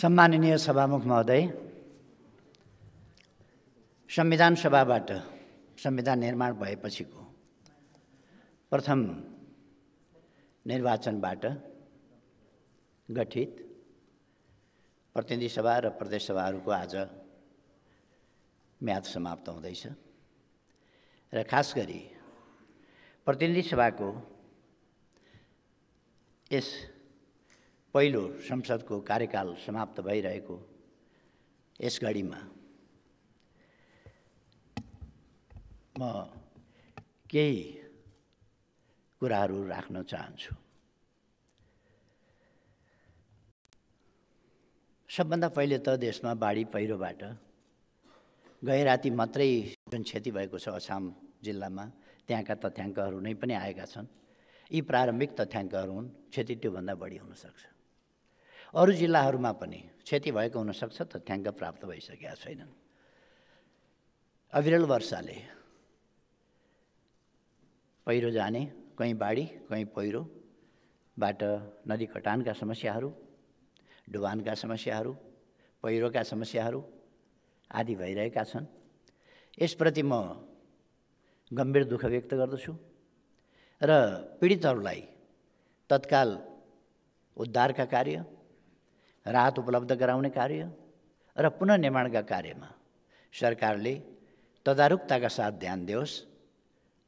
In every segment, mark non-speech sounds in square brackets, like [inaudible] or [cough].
सम्माननीय सभामुख महोदय संविधान सभाबाट संविधान निर्माण भएपछिको प्रथम निर्वाचनबाट गठित प्रतिनिधि सभा र प्रदेश सभाहरूको आज म्याद समाप्त हुँदैछ र खास गरी प्रतिनिधि सभाको यस पहिलो संसदको कार्यकाल समाप्त भइरहेको यस घडीमा म केही कुराहरू राख्न चाहन्छु सबभन्दा पहिले त देशमा बाढी पहिरोबाट गैराती मात्रै जुन क्षति भएको छ असाम जिल्लामा त्यहाँका तथ्याङ्कहरू नै पनि आएका छन् यी प्रारम्भिक तथ्याङ्कहरू हुन् क्षति त्योभन्दा बढी हुनसक्छ अरू जिल्लाहरूमा पनि क्षति भएको हुनसक्छ तथ्याङ्क प्राप्त भइसकेका छैनन् अविरल वर्षाले पहिरो जाने कहीँ बाढी कहीँ पहिरोबाट नदी कटानका समस्याहरू डुबानका समस्याहरू पहिरोका समस्याहरू आदि भइरहेका छन् यसप्रति म गम्भीर दुःख व्यक्त गर्दछु र पीडितहरूलाई तत्काल उद्धारका कार्य राहत उपलब्ध गराउने कार्य र पुननिर्माणका कार्यमा सरकारले तदारुकताका साथ ध्यान दियोस्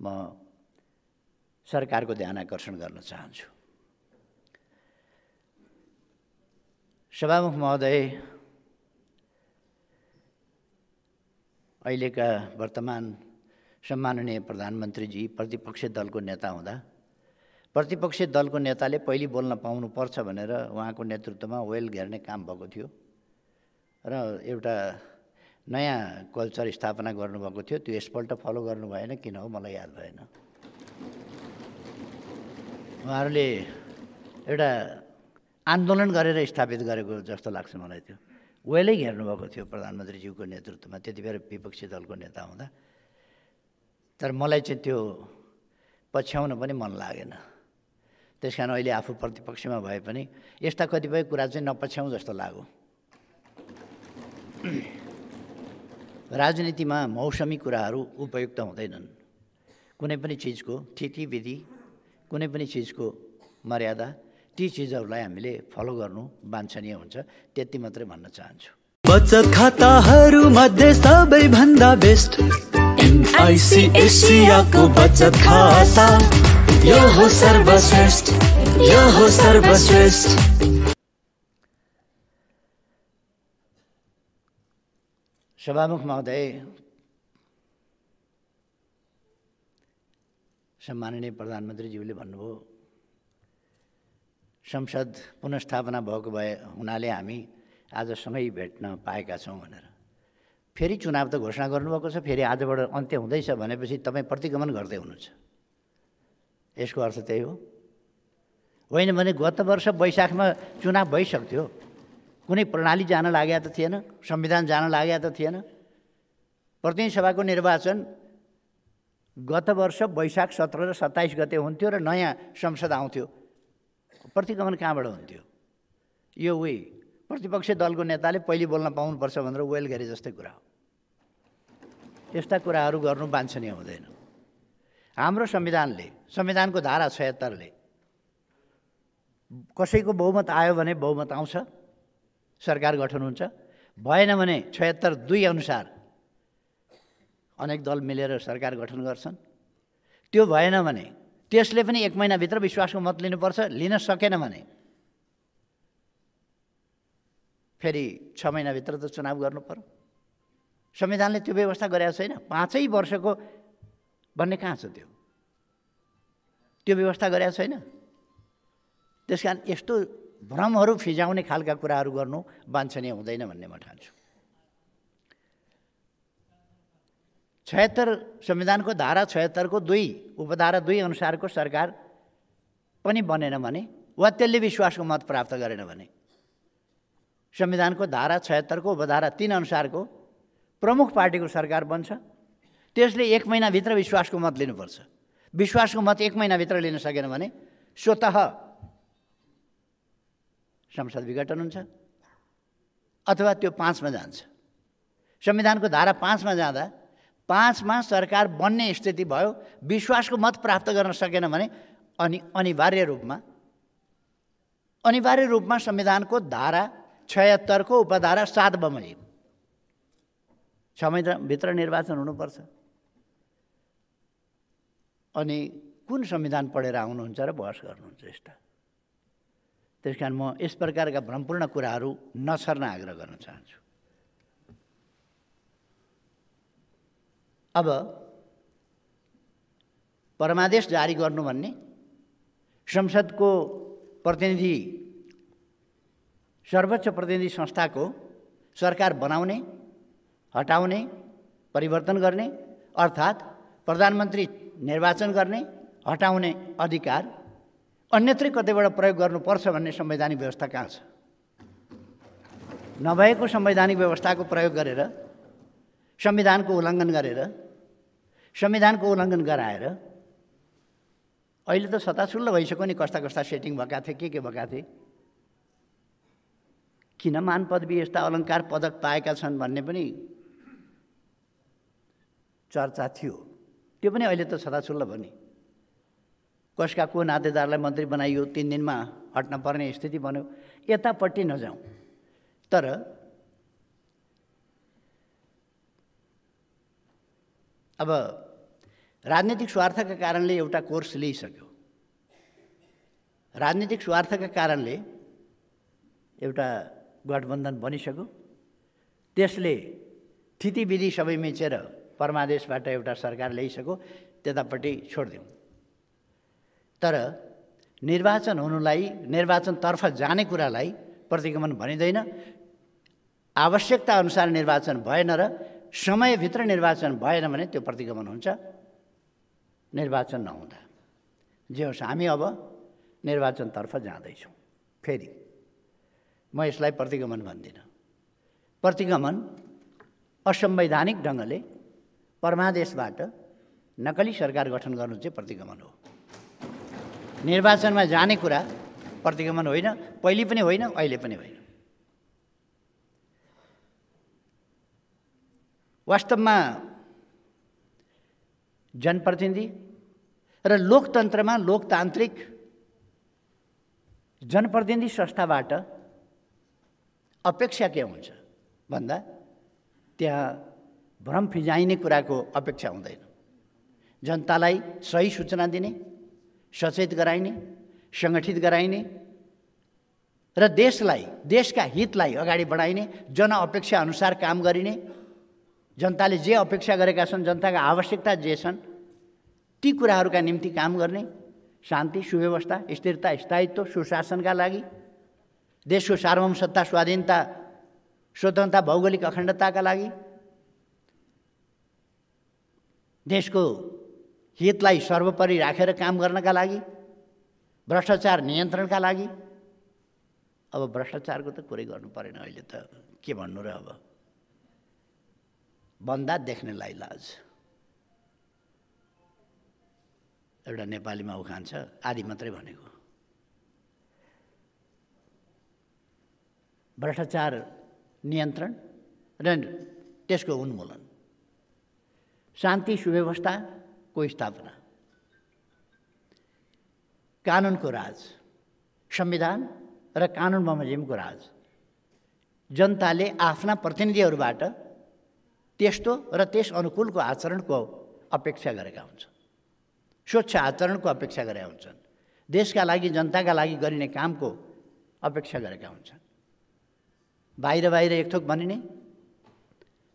म सरकारको ध्यान आकर्षण गर्न चाहन्छु सभामुख महोदय अहिलेका वर्तमान सम्माननीय प्रधानमन्त्रीजी प्रतिपक्षी दलको नेता हुँदा प्रतिपक्षी दलको नेताले पहिले बोल्न पाउनुपर्छ भनेर उहाँको नेतृत्वमा वेल घेर्ने काम भएको थियो र एउटा नयाँ कल्चर स्थापना गर्नुभएको थियो त्यो यसपल्ट फलो गर्नु भएन किन हो मलाई याद भएन उहाँहरूले एउटा आन्दोलन गरेर स्थापित गरेको जस्तो लाग्छ मलाई त्यो वेलै घेर्नुभएको थियो प्रधानमन्त्रीज्यूको नेतृत्वमा त्यति बेला विपक्षी दलको नेता हुँदा तर मलाई चाहिँ त्यो पछ्याउन पनि मन लागेन त्यस कारण अहिले आफू प्रतिपक्षमा भए पनि यस्ता कतिपय कुरा चाहिँ नपछ्याउँ जस्तो लाग्यो [clears throat] राजनीतिमा मौसमी कुराहरू उपयुक्त हुँदैनन् कुनै पनि चिजको विधि कुनै पनि चिजको मर्यादा ती चिजहरूलाई हामीले फलो गर्नु वाञ्छनीय हुन्छ त्यति मात्रै भन्न चाहन्छु बचत खाताहरू मध्ये सबैभन्दा बेस्ट एसियाको बचत खाता यो सर्वश्रेष्ठ यो सर्वश्रेष्ठ सभामुख महोदय सम्माननीय प्रधानमन्त्रीज्यूले भन्नुभयो संसद पुनस्थापना भएको भए हुनाले हामी आजसँगै भेट्न पाएका छौँ भनेर फेरि चुनाव त घोषणा गर्नुभएको छ फेरि आजबाट अन्त्य हुँदैछ भनेपछि तपाईँ प्रतिगमन गर्दै हुनुहुन्छ यसको अर्थ त्यही हो होइन भने गत वर्ष वैशाखमा चुनाव भइसक्थ्यो कुनै प्रणाली जान लागे त थिएन संविधान जान लागे त थिएन प्रतिनिधि सभाको निर्वाचन गत वर्ष वैशाख सत्र र सत्ताइस गते हुन्थ्यो र नयाँ संसद आउँथ्यो प्रतिगमन कहाँबाट हुन्थ्यो यो उही प्रतिपक्षी दलको नेताले पहिले बोल्न पाउनुपर्छ भनेर वेल गरे जस्तै कुरा हो यस्ता कुराहरू गर्नु वाञ्छनीय हुँदैन हाम्रो संविधानले संविधानको धारा छयत्तरले कसैको बहुमत आयो भने बहुमत आउँछ सरकार गठन हुन्छ भएन भने छयत्तर दुई अनुसार अनेक दल मिलेर सरकार गठन गर्छन् त्यो भएन भने त्यसले पनि एक महिनाभित्र विश्वासको मत लिनुपर्छ लिन सकेन भने फेरि छ महिनाभित्र त चुनाव गर्नु पर्यो संविधानले त्यो व्यवस्था गरेको छैन पाँचै वर्षको भन्ने कहाँ छ त्यो त्यो व्यवस्था गरेका छैन त्यस कारण यस्तो भ्रमहरू फिजाउने खालका कुराहरू गर्नु वाञ्छनीय हुँदैन भन्ने म ठान्छु छयत्तर संविधानको धारा छयत्तरको दुई उपधारा दुई अनुसारको सरकार पनि बनेन भने वा त्यसले विश्वासको मत प्राप्त गरेन भने संविधानको धारा छयत्तरको उपधारा तिन अनुसारको प्रमुख पार्टीको सरकार बन्छ त्यसले एक महिनाभित्र विश्वासको मत लिनुपर्छ विश्वासको मत एक महिनाभित्र लिन सकेन भने स्वत संसद विघटन हुन्छ अथवा त्यो पाँचमा जान्छ संविधानको धारा पाँचमा जाँदा पाँचमा सरकार बन्ने स्थिति भयो विश्वासको मत प्राप्त गर्न सकेन भने अनि अनिवार्य रूपमा अनिवार्य रूपमा संविधानको धारा छयत्तरको उपधारा सात बमोजिम छ महिनाभित्र निर्वाचन हुनुपर्छ अनि कुन संविधान पढेर आउनुहुन्छ र बहस गर्नुहुन्छ यस्ता त्यस कारण म यस प्रकारका भ्रमपूर्ण कुराहरू नछर्न आग्रह गर्न चाहन्छु अब परमादेश जारी गर्नु भन्ने संसदको प्रतिनिधि सर्वोच्च प्रतिनिधि संस्थाको सरकार बनाउने हटाउने परिवर्तन गर्ने अर्थात् प्रधानमन्त्री निर्वाचन गर्ने हटाउने अधिकार अन्यत्रै कतैबाट प्रयोग गर्नुपर्छ भन्ने संवैधानिक व्यवस्था कहाँ छ नभएको संवैधानिक व्यवस्थाको प्रयोग गरेर संविधानको उल्लङ्घन गरेर संविधानको उल्लङ्घन गराएर अहिले त सतासुल्ल भइसक्यो नि कस्ता कस्ता सेटिङ भएका थिए के के भएका थिए किन मान पदवी यस्ता अलङ्कार पदक पाएका छन् भन्ने पनि चर्चा थियो त्यो पनि अहिले त छताछुल्ल भयो नि कसका को नातेदारलाई मन्त्री बनाइयो तिन दिनमा हट्न पर्ने स्थिति बन्यो यतापट्टि नजाउँ तर अब राजनीतिक स्वार्थका कारणले एउटा कोर्स लिइसक्यो राजनीतिक स्वार्थका कारणले एउटा गठबन्धन बनिसक्यो त्यसले थितिविधि सबै मिचेर परमादेशबाट एउटा सरकार ल्याइसक्यो त्यतापट्टि छोडिदिउँ तर निर्वाचन हुनुलाई निर्वाचनतर्फ जाने कुरालाई प्रतिगमन भनिँदैन आवश्यकताअनुसार निर्वाचन भएन र समयभित्र निर्वाचन भएन भने त्यो प्रतिगमन हुन्छ निर्वाचन नहुँदा जे होस् हामी अब निर्वाचनतर्फ जाँदैछौँ फेरि म यसलाई प्रतिगमन भन्दिनँ प्रतिगमन असंवैधानिक ढङ्गले परमादेशबाट नकली सरकार गठन गर्नु चाहिँ प्रतिगमन हो निर्वाचनमा जाने कुरा प्रतिगमन होइन पहिले पनि होइन अहिले पनि होइन वास्तवमा जनप्रतिनिधि र लोकतन्त्रमा लोकतान्त्रिक जनप्रतिनिधि संस्थाबाट अपेक्षा के हुन्छ भन्दा त्यहाँ भ्रम फिजाइने कुराको अपेक्षा हुँदैन जनतालाई सही सूचना दिने सचेत गराइने सङ्गठित गराइने र देशलाई देशका हितलाई अगाडि बढाइने जनअपेक्षा अनुसार काम गरिने जनताले जे अपेक्षा गरेका छन् जनताका आवश्यकता जे छन् ती कुराहरूका निम्ति काम गर्ने शान्ति सुव्यवस्था स्थिरता स्थायित्व सुशासनका लागि देशको सार्वभौम सत्ता स्वाधीनता स्वतन्त्रता भौगोलिक अखण्डताका लागि देशको हितलाई सर्वोपरि राखेर काम गर्नका लागि भ्रष्टाचार नियन्त्रणका लागि अब भ्रष्टाचारको त कुरै गर्नु परेन अहिले त के भन्नु र अब बन्दा देख्नेलाई लाज एउटा नेपालीमा उखान छ आदि मात्रै भनेको भ्रष्टाचार नियन्त्रण र त्यसको उन्मूलन शान्ति सुव्यवस्थाको स्थापना कानुनको राज संविधान र कानुन बमोजिमको राज जनताले आफ्ना प्रतिनिधिहरूबाट त्यस्तो र त्यस अनुकूलको आचरणको अपेक्षा गरेका हुन्छन् स्वच्छ आचरणको अपेक्षा गरेका हुन्छन् देशका लागि जनताका लागि गरिने कामको अपेक्षा गरेका हुन्छन् बाहिर बाहिर एक थोक भनिने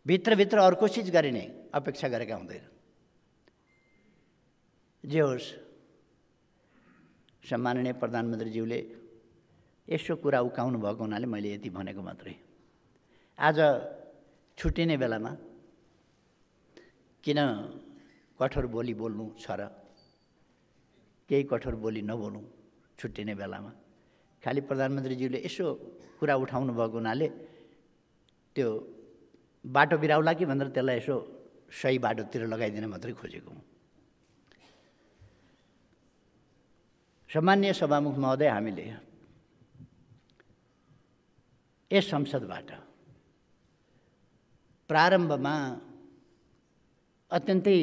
भित्रभित्र अर्को चिज गरिने अपेक्षा गरेका हुँदैन जे होस् सम्माननीय प्रधानमन्त्रीज्यूले यसो कुरा उकाउनु भएको हुनाले मैले यति भनेको मात्रै आज छुट्टिने बेलामा किन कठोर बोली बोल्नु छ र केही कठोर बोली नबोल्नु छुट्टिने बेलामा खालि प्रधानमन्त्रीज्यूले यसो कुरा उठाउनु भएको हुनाले त्यो बाटो बिराउला कि भनेर त्यसलाई यसो सही बाटोतिर लगाइदिन मात्रै खोजेको हुँ सामान्य सभामुख महोदय हामीले यस संसदबाट प्रारम्भमा अत्यन्तै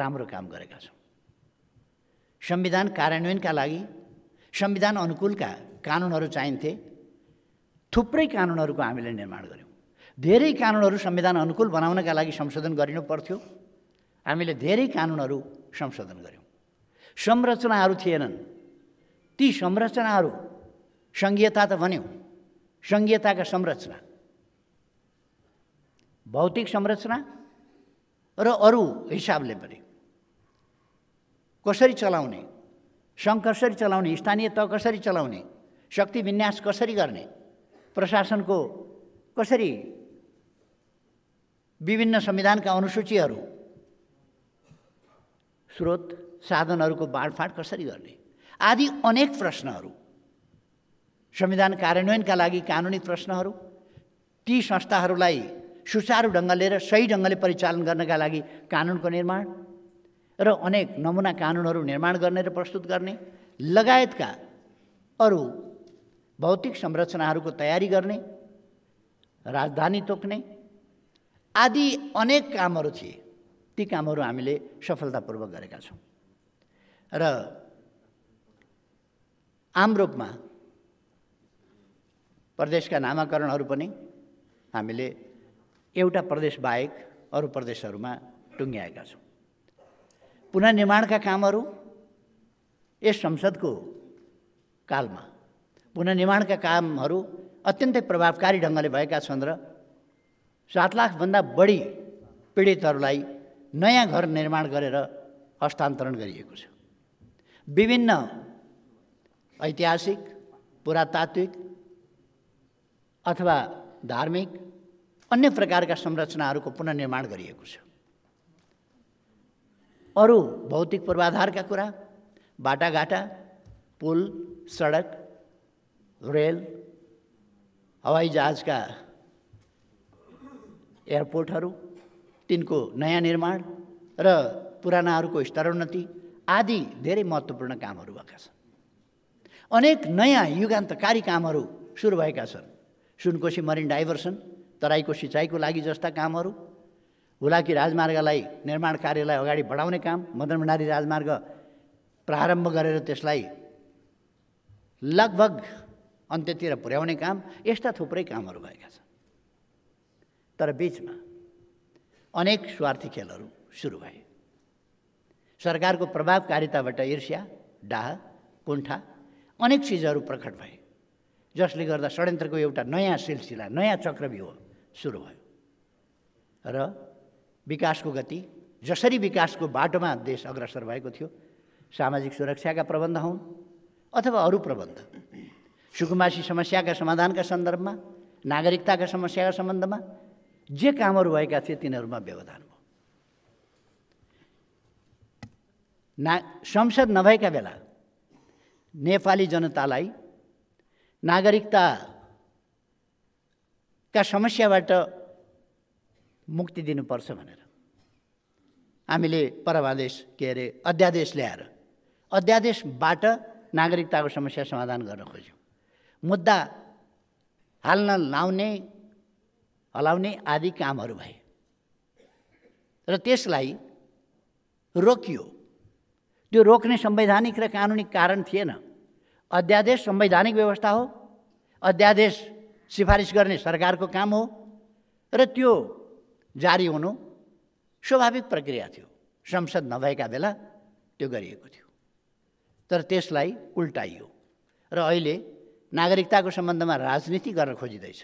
राम्रो काम गरेका छौँ संविधान कार्यान्वयनका लागि संविधान अनुकूलका कानुनहरू चाहिन्थे थुप्रै कानुनहरूको हामीले निर्माण गऱ्यौँ धेरै कानुनहरू संविधान अनुकूल बनाउनका लागि संशोधन गरिनु पर्थ्यो हामीले धेरै कानुनहरू संशोधन गऱ्यौँ संरचनाहरू थिएनन् ती संरचनाहरू सङ्घीयता त भन्यौँ सङ्घीयताका संरचना भौतिक संरचना र अरू हिसाबले पनि कसरी चलाउने सङ्घ कसरी चलाउने स्थानीय तह कसरी चलाउने शक्ति विन्यास कसरी गर्ने प्रशासनको कसरी विभिन्न संविधानका अनुसूचीहरू स्रोत साधनहरूको बाँडफाँड कसरी गर्ने आदि अनेक प्रश्नहरू संविधान कार्यान्वयनका लागि कानुनी प्रश्नहरू ती संस्थाहरूलाई सुचारू ढङ्गले र सही ढङ्गले परिचालन गर्नका लागि कानुनको निर्माण र अनेक नमुना कानुनहरू निर्माण गर्ने र प्रस्तुत गर्ने लगायतका अरू भौतिक संरचनाहरूको तयारी गर्ने राजधानी तोक्ने आदि अनेक कामहरू थिए ती कामहरू हामीले सफलतापूर्वक गरेका छौँ र आम रूपमा प्रदेशका नामाकरणहरू पनि हामीले एउटा प्रदेश बाहेक अरू प्रदेशहरूमा टुङ्ग्याएका छौँ पुनर्निर्माणका कामहरू यस संसदको कालमा पुननिर्माणका कामहरू अत्यन्तै प्रभावकारी ढङ्गले भएका छन् र सात लाखभन्दा बढी पीडितहरूलाई नयाँ घर निर्माण गरेर हस्तान्तरण गरिएको छ विभिन्न ऐतिहासिक पुरातात्विक अथवा धार्मिक अन्य प्रकारका संरचनाहरूको पुननिर्माण गरिएको छ अरू भौतिक पूर्वाधारका कुरा बाटाघाटा पुल सडक रेल हवाई जहाजका एयरपोर्टहरू तिनको नयाँ निर्माण र पुरानाहरूको स्तरोन्नति आदि धेरै महत्त्वपूर्ण कामहरू भएका छन् अनेक नयाँ युगान्तकारी कामहरू सुरु भएका छन् सुनकोशी मरिन डाइभर्सन तराईको सिँचाइको लागि जस्ता कामहरू हुलाकी राजमार्गलाई निर्माण कार्यलाई अगाडि बढाउने काम मदन भण्डारी राजमार्ग प्रारम्भ गरेर त्यसलाई लगभग अन्त्यतिर पुर्याउने काम यस्ता थुप्रै कामहरू भएका छन् तर बिचमा अनेक स्वार्थी खेलहरू सुरु भए सरकारको प्रभावकारिताबाट ईर्ष्या डाह कुण्ठा अनेक चिजहरू प्रकट भए जसले गर्दा षड्यन्त्रको एउटा नयाँ सिलसिला नयाँ चक्रव्यूह सुरु भयो र विकासको गति जसरी विकासको बाटोमा देश अग्रसर भएको थियो सामाजिक सुरक्षाका प्रबन्ध हुन् अथवा अरू प्रबन्ध सुकुमासी समस्याका समाधानका सन्दर्भमा नागरिकताका समस्याका सम्बन्धमा जे कामहरू भएका थिए तिनीहरूमा व्यवधान भयो ना संसद नभएका बेला नेपाली जनतालाई नागरिकताका समस्याबाट मुक्ति दिनुपर्छ भनेर हामीले परमादेश के अरे अध्यादेश ल्याएर अध्यादेशबाट नागरिकताको समस्या समाधान गर्न खोज्यौँ मुद्दा हाल्न लाउने हलाउने आदि कामहरू भए र त्यसलाई रोकियो त्यो रोक्ने संवैधानिक र कानुनी कारण थिएन अध्यादेश संवैधानिक व्यवस्था हो अध्यादेश सिफारिस गर्ने सरकारको काम हो र त्यो जारी हुनु स्वाभाविक प्रक्रिया थियो संसद नभएका बेला त्यो गरिएको थियो तर त्यसलाई उल्टाइयो र अहिले नागरिकताको सम्बन्धमा राजनीति गर्न खोजिँदैछ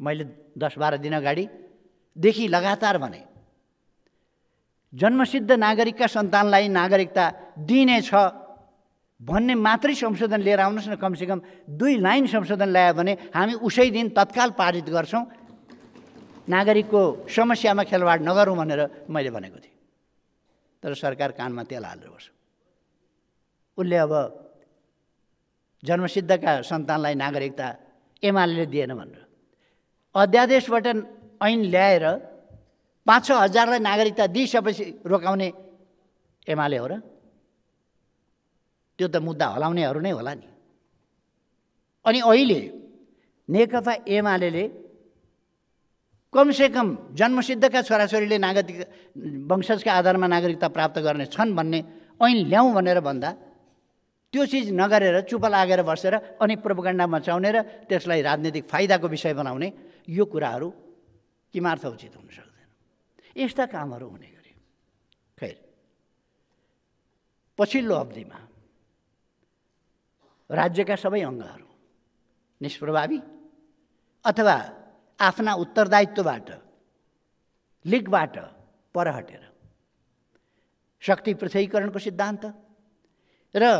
मैले दस बाह्र दिन अगाडिदेखि लगातार भने जन्मसिद्ध नागरिकका सन्तानलाई नागरिकता दिइनेछ भन्ने मात्रै संशोधन लिएर आउनुहोस् न कमसेकम दुई लाइन संशोधन ल्यायो भने हामी उसै दिन तत्काल पारित गर्छौँ नागरिकको समस्यामा खेलवाड नगरौँ भनेर मैले भनेको थिएँ तर सरकार कानमा तेल हालेर बस्छ उसले अब जन्मसिद्धका सन्तानलाई नागरिकता एमाले दिएन भनेर अध्यादेशबाट ऐन ल्याएर पाँच छ हजारलाई नागरिकता दिइसकेपछि रोकाउने एमाले हो र त्यो त मुद्दा हलाउनेहरू नै होला नि अनि अहिले नेकपा एमाले कमसेकम जन्मसिद्धका छोराछोरीले नागरिक वंशजका आधारमा नागरिकता प्राप्त गर्ने छन् भन्ने ऐन ल्याउँ भनेर भन्दा त्यो चिज नगरेर चुप लागेर बसेर अनि प्रोपगण्डा मचाउने र त्यसलाई राजनीतिक फाइदाको विषय बनाउने यो कुराहरू किमार्थ उचित हुन सक्दैन यस्ता कामहरू हुने गरी खैर पछिल्लो अवधिमा राज्यका सबै अङ्गहरू निष्प्रभावी अथवा आफ्ना उत्तरदायित्वबाट लिगबाट पर हटेर शक्ति पृथ्वीकरणको सिद्धान्त र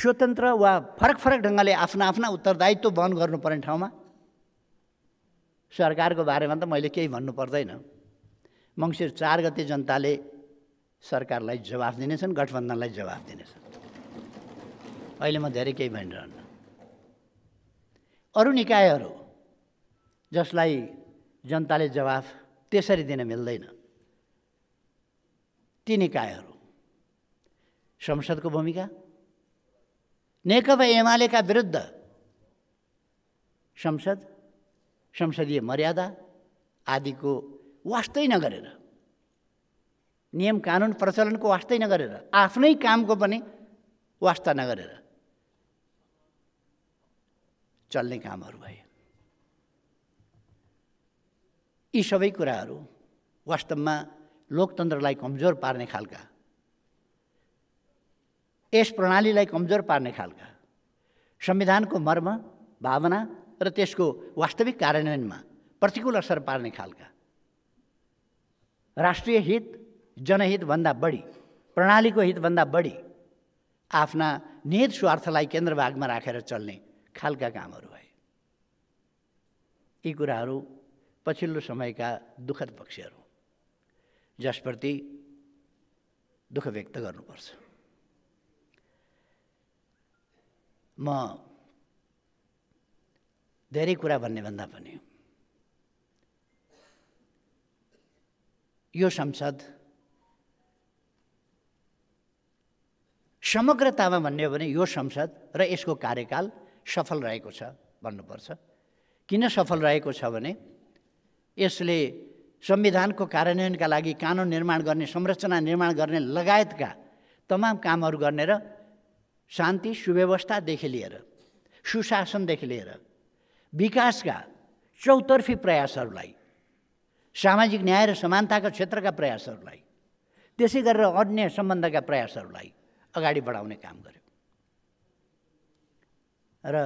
स्वतन्त्र वा फरक फरक ढङ्गले आफ्ना आफ्ना उत्तरदायित्व वहन गर्नुपर्ने ठाउँमा सरकारको बारेमा त मैले केही भन्नु पर्दैन मङ्सिर चार गते जनताले सरकारलाई जवाफ दिनेछन् गठबन्धनलाई जवाफ दिनेछन् अहिले म धेरै केही भनिरहन्न अरू निकायहरू जसलाई जनताले जवाफ त्यसरी दिन मिल्दैन ती निकायहरू संसदको भूमिका नेकपा एमालेका विरुद्ध संसद संसदीय मर्यादा आदिको वास्तै नगरेर नियम कानुन प्रचलनको वास्तै नगरेर आफ्नै कामको पनि वास्ता नगरेर चल्ने कामहरू भए यी सबै कुराहरू वास्तवमा लोकतन्त्रलाई कमजोर पार्ने खालका यस प्रणालीलाई कमजोर पार्ने खालका संविधानको मर्म भावना र त्यसको वास्तविक कार्यान्वयनमा प्रतिकूल असर पार्ने खालका राष्ट्रिय हित जनहितभन्दा बढी प्रणालीको हितभन्दा बढी आफ्ना निहित स्वार्थलाई केन्द्रभागमा राखेर चल्ने खालका कामहरू भए यी कुराहरू पछिल्लो समयका दुःखद पक्षहरू जसप्रति दुःख व्यक्त गर्नुपर्छ म धेरै कुरा भन्ने भन्दा पनि यो संसद समग्रतामा भन्ने हो भने यो संसद र यसको कार्यकाल सफल रहेको छ भन्नुपर्छ किन सफल रहेको छ भने यसले संविधानको कार्यान्वयनका लागि कानुन निर्माण गर्ने संरचना निर्माण गर्ने लगायतका तमाम कामहरू गर्ने र शान्ति सुव्यवस्थादेखि लिएर सुशासनदेखि लिएर विकासका चौतर्फी प्रयासहरूलाई सामाजिक न्याय र समानताका क्षेत्रका प्रयासहरूलाई त्यसै गरेर अन्य सम्बन्धका प्रयासहरूलाई अगाडि बढाउने काम गर्यो र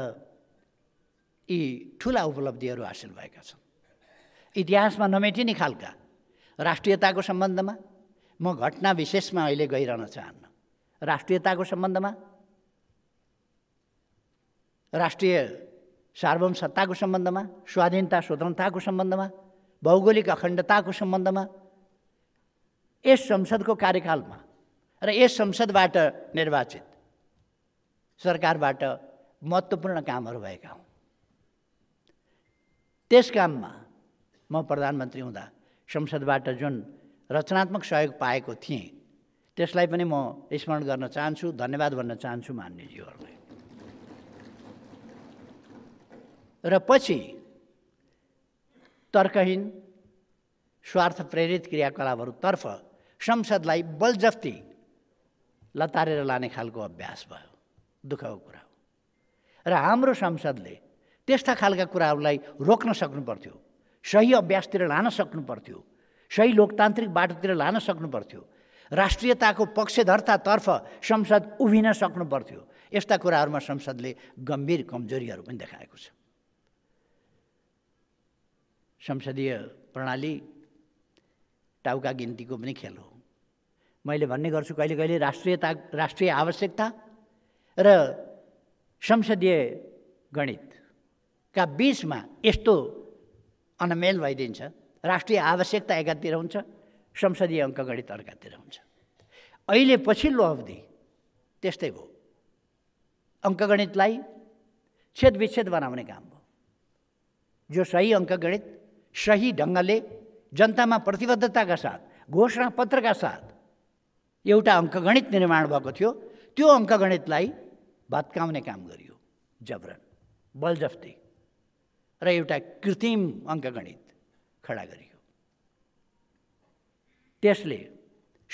यी ठुला उपलब्धिहरू हासिल भएका छन् इतिहासमा नमेटिने खालका राष्ट्रियताको सम्बन्धमा म घटना विशेषमा अहिले गइरहन चाहन्न राष्ट्रियताको सम्बन्धमा राष्ट्रिय सार्वभौम सत्ताको सम्बन्धमा स्वाधीनता स्वतन्त्रताको सम्बन्धमा भौगोलिक अखण्डताको सम्बन्धमा यस संसदको कार्यकालमा र यस संसदबाट निर्वाचित सरकारबाट महत्त्वपूर्ण कामहरू भएका हुन् त्यस काममा म प्रधानमन्त्री हुँदा संसदबाट जुन रचनात्मक सहयोग पाएको थिएँ त्यसलाई पनि म स्मरण गर्न चाहन्छु धन्यवाद भन्न चाहन्छु मान्यजीहरूलाई र पछि तर्कहीन स्वार्थ प्रेरित क्रियाकलापहरूतर्फ संसदलाई बलजफ्ती लतारेर लाने खालको अभ्यास भयो दुःखको कुरा हो र हाम्रो संसदले त्यस्ता खालका कुराहरूलाई रोक्न सक्नु पर्थ्यो सही अभ्यासतिर लान सक्नु पर्थ्यो सही लोकतान्त्रिक बाटोतिर लान सक्नुपर्थ्यो राष्ट्रियताको पक्षधर्तातर्फ संसद उभिन सक्नु पर्थ्यो यस्ता कुराहरूमा संसदले गम्भीर कमजोरीहरू पनि देखाएको छ संसदीय प्रणाली टाउका गिन्तीको पनि खेल हो मैले भन्ने गर्छु कहिले कहिले राष्ट्रियता राष्ट्रिय आवश्यकता र संसदीय गणितका बिचमा यस्तो अनमेल भइदिन्छ राष्ट्रिय आवश्यकता एकातिर हुन्छ संसदीय अङ्कगणित अर्कातिर हुन्छ अहिले पछिल्लो अवधि त्यस्तै भयो अङ्कगणितलाई छेद विच्छेद बनाउने काम भयो जो सही अङ्कगणित सही ढङ्गले जनतामा प्रतिबद्धताका साथ घोषणा पत्रका साथ एउटा अङ्कगणित निर्माण भएको थियो त्यो अङ्कगणितलाई भत्काउने काम गरियो जबरन बलजफ्ती र एउटा कृत्रिम अङ्कगणित खडा गरियो त्यसले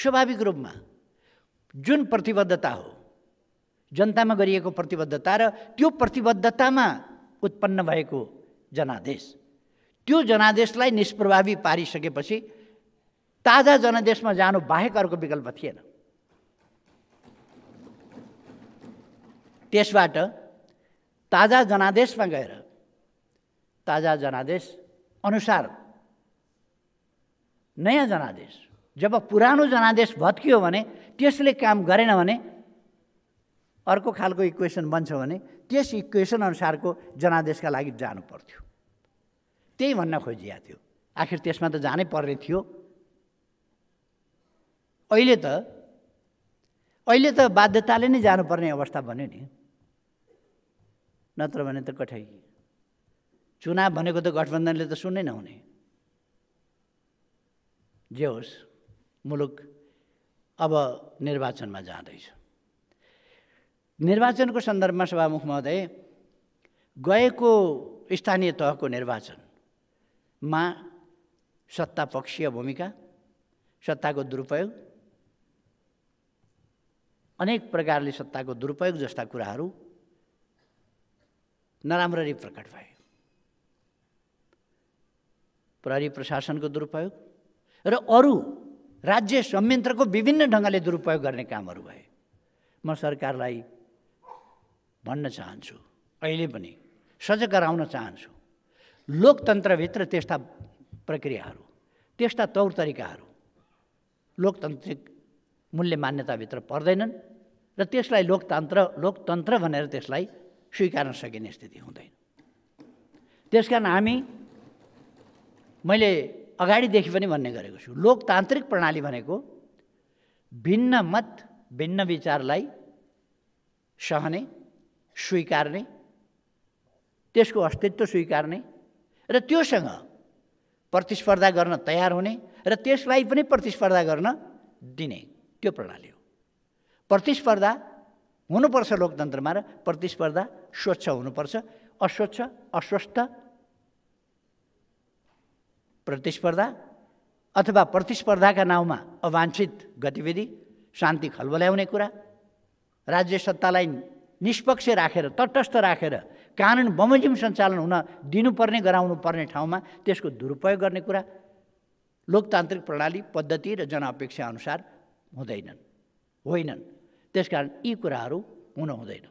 स्वाभाविक रूपमा जुन प्रतिबद्धता हो जनतामा गरिएको प्रतिबद्धता र त्यो प्रतिबद्धतामा उत्पन्न भएको जनादेश त्यो जनादेशलाई निष्प्रभावी पारिसकेपछि ताजा जनादेशमा जानु बाहेक अर्को विकल्प थिएन त्यसबाट ताजा जनादेशमा गएर ताजा जनादेश अनुसार नयाँ जनादेश जब पुरानो जनादेश भत्कियो भने त्यसले काम गरेन भने अर्को खालको इक्वेसन बन्छ भने त्यस इक्वेसन अनुसारको जनादेशका लागि जानु पर्थ्यो त्यही भन्न खोजिया थियो आखिर त्यसमा त जानै पर्ने थियो अहिले त अहिले त बाध्यताले नै जानुपर्ने अवस्था भन्यो नि नत्र भने त कठै चुनाव भनेको त गठबन्धनले त सुन्नै नहुने जे होस् मुलुक अब निर्वाचनमा जाँदैछ निर्वाचनको सन्दर्भमा सभामुख महोदय गएको स्थानीय तहको निर्वाचन मा सत्तापक्षीय भूमिका सत्ताको दुरुपयोग अनेक प्रकारले सत्ताको दुरुपयोग जस्ता कुराहरू नराम्ररी प्रकट भए प्रहरी प्रशासनको दुरुपयोग र अरू राज्य संयन्त्रको विभिन्न ढङ्गले दुरुपयोग गर्ने कामहरू भए म सरकारलाई भन्न चाहन्छु अहिले पनि सजग गराउन चाहन्छु लोकतन्त्रभित्र त्यस्ता प्रक्रियाहरू त्यस्ता तौर तरिकाहरू लोकतान्त्रिक मूल्य मान्यताभित्र पर्दैनन् र त्यसलाई लोकतन्त्र लोकतन्त्र भनेर त्यसलाई स्वीकार्न सकिने स्थिति हुँदैन त्यस कारण हामी मैले अगाडिदेखि पनि भन्ने गरेको छु लोकतान्त्रिक प्रणाली भनेको भिन्न मत भिन्न विचारलाई सहने स्वीकार्ने त्यसको अस्तित्व स्वीकार्ने र त्योसँग प्रतिस्पर्धा गर्न तयार हुने र त्यसलाई पनि प्रतिस्पर्धा गर्न दिने त्यो प्रणाली हो प्रतिस्पर्धा हुनुपर्छ लोकतन्त्रमा र प्रतिस्पर्धा स्वच्छ हुनुपर्छ अस्वच्छ अस्वस्थ प्रतिस्पर्धा अथवा प्रतिस्पर्धाका नाउँमा अवाञ्छित गतिविधि शान्ति खलबल्याउने कुरा राज्य सत्तालाई निष्पक्ष राखेर तटस्थ राखेर कानुन बमोजिम सञ्चालन हुन दिनुपर्ने गराउनु पर्ने ठाउँमा त्यसको दुरुपयोग गर्ने कुरा लोकतान्त्रिक प्रणाली पद्धति र जनअपेक्षा अनुसार हुँदैनन् होइनन् त्यसकारण यी कुराहरू हुन हुँदैन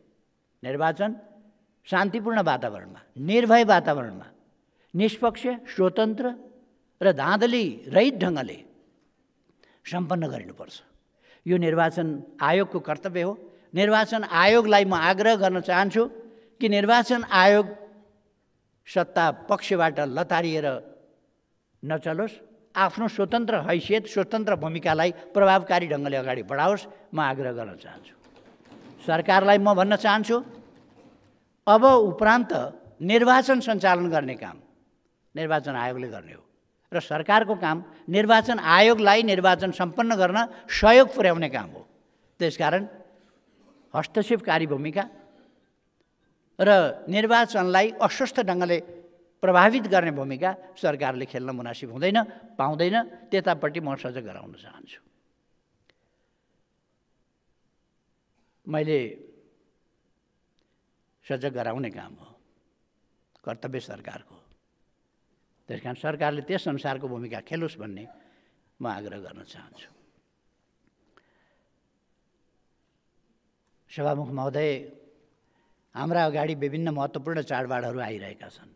निर्वाचन शान्तिपूर्ण वातावरणमा निर्भय वातावरणमा निष्पक्ष स्वतन्त्र र धाँधली रहित ढङ्गले सम्पन्न गरिनुपर्छ यो निर्वाचन आयोगको कर्तव्य हो निर्वाचन आयोगलाई म आग्रह गर्न चाहन्छु कि निर्वाचन आयोग सत्ता पक्षबाट लतारिएर नचलोस् आफ्नो स्वतन्त्र हैसियत स्वतन्त्र भूमिकालाई प्रभावकारी ढङ्गले अगाडि बढाओस् म आग्रह गर्न चाहन्छु सरकारलाई म भन्न चाहन्छु अब उपरान्त निर्वाचन सञ्चालन गर्ने काम निर्वाचन आयोगले गर्ने हो र सरकारको काम निर्वाचन आयोगलाई निर्वाचन सम्पन्न गर्न सहयोग पुर्याउने काम हो त्यसकारण हस्तक्षेपकारी भूमिका र निर्वाचनलाई अस्वस्थ ढङ्गले प्रभावित गर्ने भूमिका सरकारले खेल्न मुनासिब हुँदैन पाउँदैन त्यतापट्टि म सजग गराउन चाहन्छु मैले सजग गराउने काम हो कर्तव्य सरकारको त्यस कारण सरकारले त्यस अनुसारको भूमिका खेलोस् भन्ने म आग्रह गर्न चाहन्छु सभामुख महोदय हाम्रा अगाडि विभिन्न महत्त्वपूर्ण चाडबाडहरू आइरहेका छन्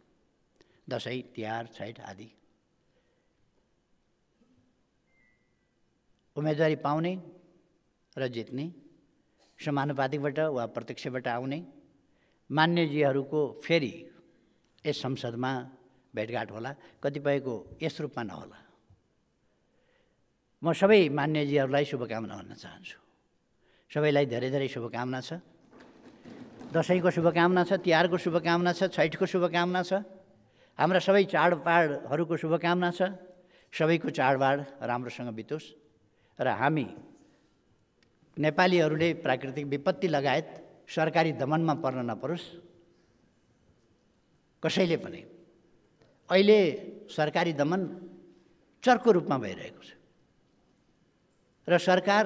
दसैँ तिहार छैठ आदि उम्मेदवारी पाउने र जित्ने समानुपातिकबाट वा प्रत्यक्षबाट आउने मान्यजीहरूको फेरि यस संसदमा भेटघाट होला कतिपयको यस रूपमा नहोला म सबै मान्यजीहरूलाई शुभकामना भन्न चाहन्छु सबैलाई धेरै धेरै शुभकामना छ दसैँको शुभकामना छ तिहारको शुभकामना छ छैठको शुभकामना छ हाम्रा सबै चाडबाडहरूको शुभकामना छ सबैको चाडबाड राम्रोसँग बितोस् र हामी नेपालीहरूले प्राकृतिक विपत्ति लगायत सरकारी दमनमा पर्न नपरोस् कसैले पनि अहिले सरकारी दमन चर्को रूपमा भइरहेको छ र सरकार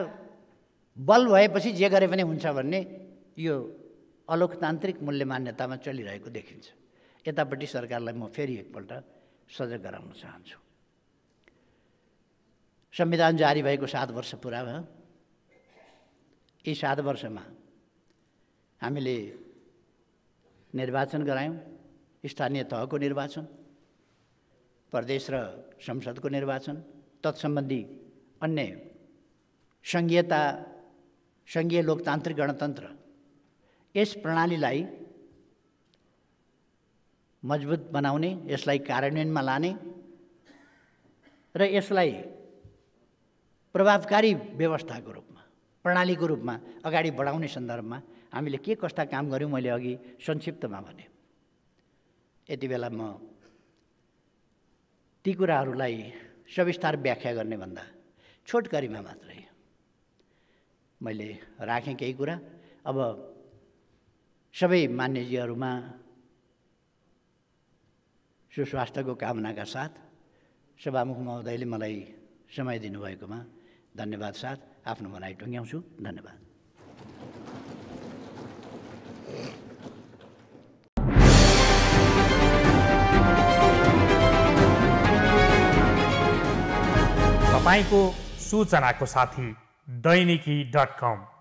बल भएपछि जे गरे पनि हुन्छ भन्ने यो अलोकतान्त्रिक मूल्य मान्यतामा चलिरहेको देखिन्छ यतापट्टि सरकारलाई म फेरि एकपल्ट सजग गराउन चाहन्छु संविधान जारी भएको सात वर्ष पुरा भयो यी सात वर्षमा हामीले निर्वाचन गरायौँ स्थानीय तहको निर्वाचन प्रदेश र संसदको निर्वाचन तत्सम्बन्धी अन्य सङ्घीयता सङ्घीय लोकतान्त्रिक गणतन्त्र यस प्रणालीलाई मजबुत बनाउने यसलाई कार्यान्वयनमा लाने र यसलाई प्रभावकारी व्यवस्थाको रूपमा प्रणालीको रूपमा अगाडि बढाउने सन्दर्भमा हामीले के कस्ता काम गऱ्यौँ मैले अघि संक्षिप्तमा भने यति बेला म ती कुराहरूलाई सविस्तार व्याख्या गर्ने भन्दा छोटकरीमा मात्रै मैले राखेँ केही कुरा अब सबै मान्यजीहरूमा सुस्वास्थ्यको कामनाका साथ सभामुख महोदयले मलाई समय दिनुभएकोमा धन्यवाद साथ आफ्नो भनाइ टुङ्ग्याउँछु धन्यवाद तपाईँको सूचनाको साथी दैनिकी डट कम